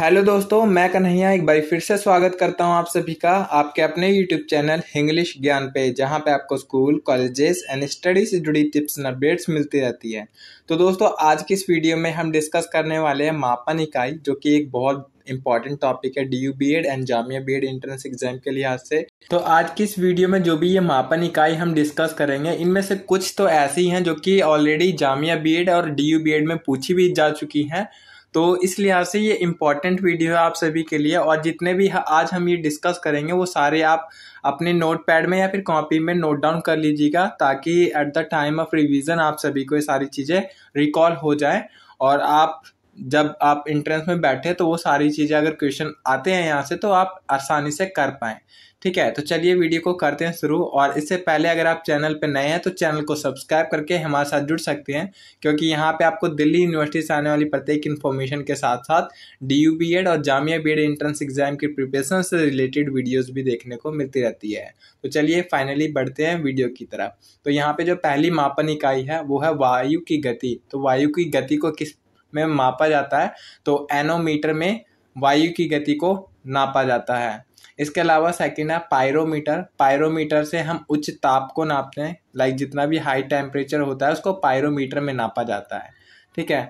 Hello दोस्तों मैं कन्हैया एक बार फिर से स्वागत करता हूं आप सभी का आपके अपने यूट्यूब चैनल इंग्लिश ज्ञान पे जहां पे आपको स्कूल कॉलेजेस एंड स्टडी से जुड़ी टिप्स एंड अपडेट्स मिलती रहती है तो दोस्तों आज की इस वीडियो में हम डिस्कस करने वाले हैं मापन इकाई जो कि एक बहुत इंपॉर्टेंट टॉपिक है D U B Ed and Jamia B Ed entrance exam के लिहाज से तो आज की इस वीडियो में जो भी ये मापन इकाई हम डिस्कस करेंगे इनमें से कुछ तो ऐसी हैं जो कि ऑलरेडी जामिया बी एड और डी यू बी एड में पूछी भी जा चुकी हैं तो इस लिहाज से ये इम्पॉर्टेंट वीडियो है आप सभी के लिए और जितने भी आज हम ये डिस्कस करेंगे वो सारे आप अपने नोट पैड में या फिर कॉपी में नोट डाउन कर लीजिएगा ताकि at the time of revision आप सभी को ये सारी चीज़ें रिकॉल हो जाए और आप जब आप इंट्रेंस में बैठे तो वो सारी चीज़ें अगर क्वेश्चन आते हैं यहाँ से तो आप आसानी से कर पाएँ ठीक है तो चलिए वीडियो को करते हैं शुरू और इससे पहले अगर आप चैनल पर नए हैं तो चैनल को सब्सक्राइब करके हमारे साथ जुड़ सकते हैं क्योंकि यहाँ पे आपको दिल्ली यूनिवर्सिटी से आने वाली प्रत्येक इन्फॉर्मेशन के साथ साथ डी यू बी एड और Jamia B Ed entrance exam की प्रिपरेशन से रिलेटेड वीडियोज़ भी देखने को मिलती रहती है तो चलिए फाइनली बढ़ते हैं वीडियो की तरफ तो यहाँ पर जो पहली मापन इकाई है वो है वायु की गति तो वायु की गति को किस में मापा जाता है तो एनोमीटर में वायु की गति को नापा जाता है इसके अलावा सेकेंड है पायरोमीटर पायरोमीटर से हम उच्च ताप को नापते हैं लाइक जितना भी हाई टेम्परेचर होता है उसको पायरोमीटर में नापा जाता है ठीक है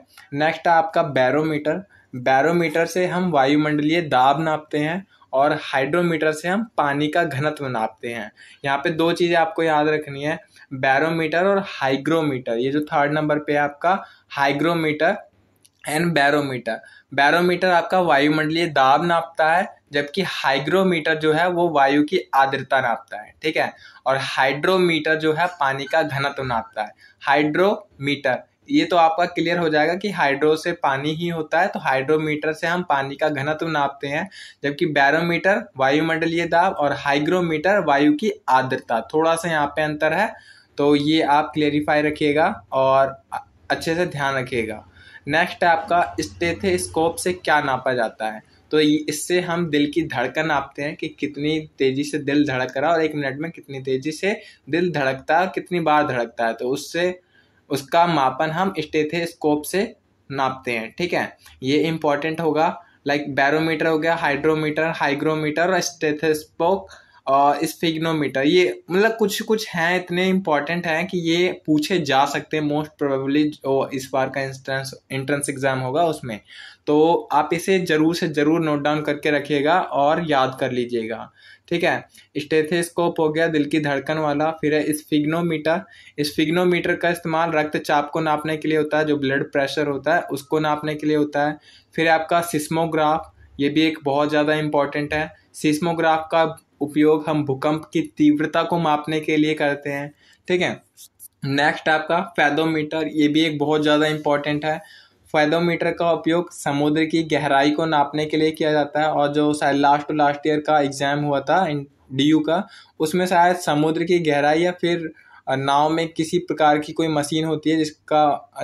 नेक्स्ट है आपका बैरोमीटर बैरोमीटर से हम वायुमंडलीय दाब नापते हैं और हाइड्रोमीटर से हम पानी का घनत्व नापते हैं यहाँ पे दो चीज़ें आपको याद रखनी है बैरोमीटर और हाइग्रोमीटर ये जो थर्ड नंबर पे है आपका हाइग्रोमीटर एंड बैरोमीटर बैरोमीटर आपका वायुमंडलीय दाब नापता है जबकि हाइग्रोमीटर जो है वो वायु की आर्द्रता नापता है ठीक है और हाइड्रोमीटर जो है पानी का घनत्व नापता है हाइड्रोमीटर ये तो आपका क्लियर हो जाएगा कि हाइड्रो से पानी ही होता है तो हाइड्रोमीटर से हम पानी का घनत्व नापते हैं जबकि बैरोमीटर वायुमंडलीय दाब और हाइग्रोमीटर वायु की आर्द्रता थोड़ा सा यहाँ पे अंतर है तो ये आप क्लियरिफाई रखिएगा और अच्छे से ध्यान रखिएगा नेक्स्ट है आपका स्टेथेस्कोप से क्या नापा जाता है तो इससे हम दिल की धड़कन नापते हैं कि कितनी तेज़ी से दिल धड़क रहा है और एक मिनट में कितनी तेज़ी से दिल धड़कता है कितनी बार धड़कता है तो उससे उसका मापन हम स्टेथेस्कोप से नापते हैं ठीक है ये इंपॉर्टेंट होगा लाइक like बैरोमीटर हो गया हाइड्रोमीटर हाइग्रोमीटर और स्टेथेस्कोप स्पिग्नोमीटर ये मतलब कुछ कुछ हैं इतने इम्पॉर्टेंट हैं कि ये पूछे जा सकते हैं मोस्ट प्रोबेबली जो इस बार का इंट्रेंस इंट्रेंस एग्ज़ाम होगा उसमें तो आप इसे ज़रूर से ज़रूर नोट डाउन करके रखिएगा और याद कर लीजिएगा ठीक है स्टेथेस्कोप हो गया दिल की धड़कन वाला फिर है स्फिग्नोमीटर स्फिग्नोमीटर का इस्तेमाल रक्तचाप को नापने के लिए होता है जो ब्लड प्रेशर होता है उसको नापने के लिए होता है फिर आपका सिस्मोग्राफ ये भी एक बहुत ज़्यादा इम्पॉर्टेंट है सिस्मोग्राफ का उपयोग हम भूकंप की तीव्रता को मापने के लिए करते हैं ठीक है नेक्स्ट आपका फैदोमीटर ये भी एक बहुत ज़्यादा इम्पॉर्टेंट है फैदोमीटर का उपयोग समुद्र की गहराई को नापने के लिए किया जाता है और जो शायद लास्ट टू लास्ट ईयर का एग्ज़ाम हुआ था डी यू का उसमें शायद समुद्र की गहराई या फिर नाव में किसी प्रकार की कोई मशीन होती है जिसका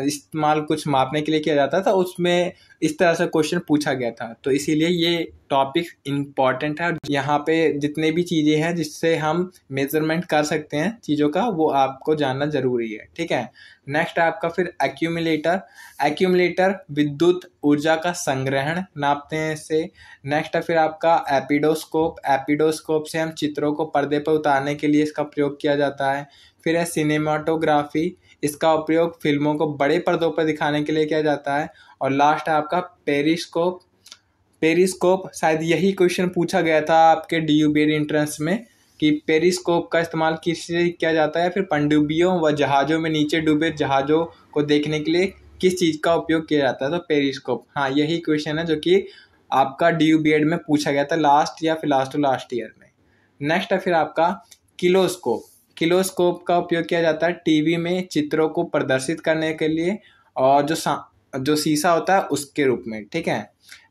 इस्तेमाल कुछ मापने के लिए किया जाता था उसमें इस तरह से क्वेश्चन पूछा गया था तो इसीलिए ये टॉपिक इम्पॉर्टेंट है और यहाँ पे जितने भी चीज़ें हैं जिससे हम मेजरमेंट कर सकते हैं चीज़ों का वो आपको जानना ज़रूरी है ठीक है नेक्स्ट आपका फिर एक्यूमुलेटर एक्यूमुलेटर विद्युत ऊर्जा का संग्रहण नापते हैं इससे नेक्स्ट है फिर आपका एपिडोस्कोप एपिडोस्कोप से हम चित्रों को पर्दे पर उतारने के लिए इसका प्रयोग किया जाता है फिर है सिनेमाटोग्राफी इसका उपयोग फिल्मों को बड़े पर्दों पर दिखाने के लिए किया जाता है और लास्ट है आपका पेरिस्कोप पेरिस्कोप शायद यही क्वेश्चन पूछा गया था आपके डी यू बी एंट्रेंस में कि पेरिस्कोप का इस्तेमाल किस लिए किया जाता है फिर पनडुब्बियों व जहाज़ों में नीचे डूबे जहाज़ों को देखने के लिए किस चीज़ का उपयोग किया जाता है तो पेरिस्कोप हाँ यही क्वेश्चन है जो कि आपका डी यू बी एड में पूछा गया था लास्ट या फिर लास्ट टू लास्ट ईयर में नेक्स्ट है फिर आपका किलोस्कोप किलोस्कोप का उपयोग किया जाता है टीवी में चित्रों को प्रदर्शित करने के लिए और जो जो शीशा होता है उसके रूप में ठीक है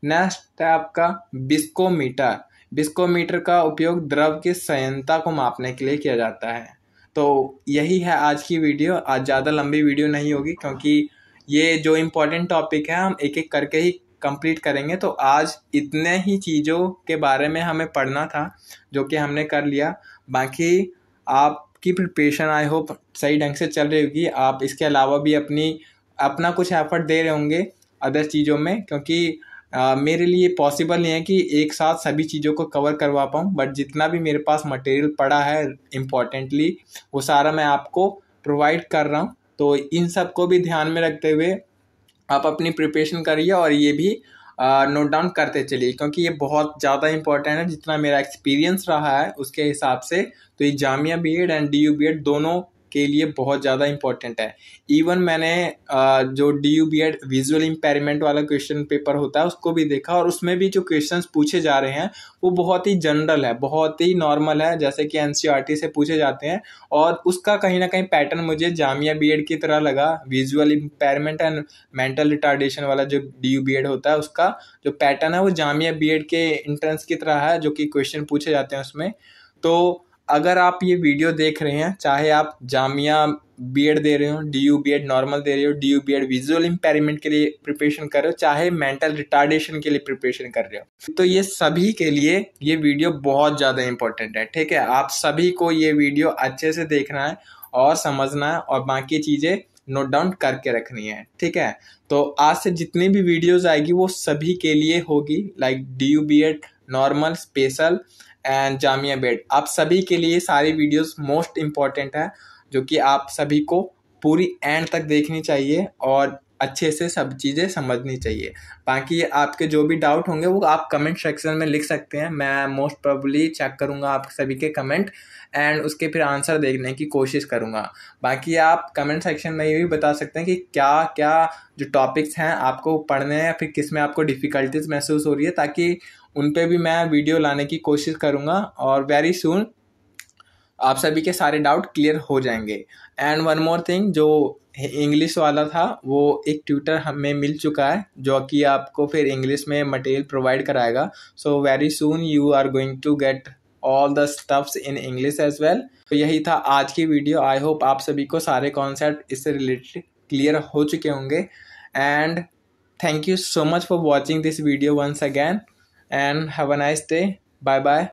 नेक्स्ट है आपका बिस्कोमीटर बिस्कोमीटर का उपयोग द्रव की संयंता को मापने के लिए किया जाता है तो यही है आज की वीडियो आज ज़्यादा लंबी वीडियो नहीं होगी क्योंकि ये जो इम्पोर्टेंट टॉपिक है हम एक एक करके ही कंप्लीट करेंगे तो आज इतने ही चीज़ों के बारे में हमें पढ़ना था जो कि हमने कर लिया बाकी आपकी प्रिपरेशन आई होप सही ढंग से चल रही होगी आप इसके अलावा भी अपनी अपना कुछ एफर्ट दे रहे होंगे अदर चीज़ों में क्योंकि आ, मेरे लिए पॉसिबल नहीं है कि एक साथ सभी चीज़ों को कवर करवा पाऊँ बट जितना भी मेरे पास मटेरियल पड़ा है इम्पॉर्टेंटली वो सारा मैं आपको प्रोवाइड कर रहा हूँ तो इन सब को भी ध्यान में रखते हुए आप अपनी प्रिपरेशन करिए और ये भी नोट डाउन करते चलिए क्योंकि ये बहुत ज़्यादा इंपॉर्टेंट है जितना मेरा एक्सपीरियंस रहा है उसके हिसाब से तो ये Jamia B Ed and D U B Ed दोनों के लिए बहुत ज़्यादा इंपॉर्टेंट है इवन मैंने जो D U B Ed visual impairment वाला क्वेश्चन पेपर होता है उसको भी देखा और उसमें भी जो क्वेश्चन पूछे जा रहे हैं वो बहुत ही जनरल है बहुत ही नॉर्मल है जैसे कि एन e से पूछे जाते हैं और उसका कहीं ना कहीं पैटर्न मुझे जामिया बी एड की तरह लगा visual impairment and mental retardation वाला जो डी यू बी एड होता है उसका जो पैटर्न है वो जामिया बी एड के इंट्रेंस की तरह है जो कि क्वेश्चन पूछे जाते हैं उसमें तो अगर आप ये वीडियो देख रहे हैं चाहे आप जामिया बी एड दे रहे हो D U B Ed normal दे रहे हो D U B Ed visual impairment के लिए प्रिपरेशन कर रहे हो चाहे मेंटल रिटार्डेशन के लिए प्रिपरेशन कर रहे हो तो ये सभी के लिए ये वीडियो बहुत ज़्यादा इंपॉर्टेंट है ठीक है आप सभी को ये वीडियो अच्छे से देखना है और समझना है और बाकी चीज़ें नोट डाउन करके रखनी है ठीक है तो आज से जितनी भी वीडियोज़ आएगी वो सभी के लिए होगी like D U B Ed normal special and Jamia B Ed आप सभी के लिए सारी वीडियोस मोस्ट इम्पॉर्टेंट है जो कि आप सभी को पूरी एंड तक देखनी चाहिए और अच्छे से सब चीज़ें समझनी चाहिए बाकी आपके जो भी डाउट होंगे वो आप कमेंट सेक्शन में लिख सकते हैं मैं मोस्ट प्रॉबली चेक करूँगा आप सभी के कमेंट एंड उसके फिर आंसर देखने की कोशिश करूँगा बाकी आप कमेंट सेक्शन में ये भी बता सकते हैं कि क्या क्या जो टॉपिक्स हैं आपको पढ़ने हैं फिर किस में आपको डिफ़िकल्टीज महसूस हो रही है ताकि उन पर भी मैं वीडियो लाने की कोशिश करूँगा और वेरी सुन आप सभी के सारे डाउट क्लियर हो जाएंगे एंड वन मोर थिंग जो इंग्लिश वाला था वो एक ट्यूटर हमें मिल चुका है जो कि आपको फिर इंग्लिश में मटेरियल प्रोवाइड कराएगा so very soon you are going to get all the stuffs in English as well तो यही था आज की वीडियो आई होप आप सभी को सारे कॉन्सेप्ट इससे रिलेटेड क्लियर हो चुके होंगे and thank you so much for watching this video once again and have a nice day. Bye bye.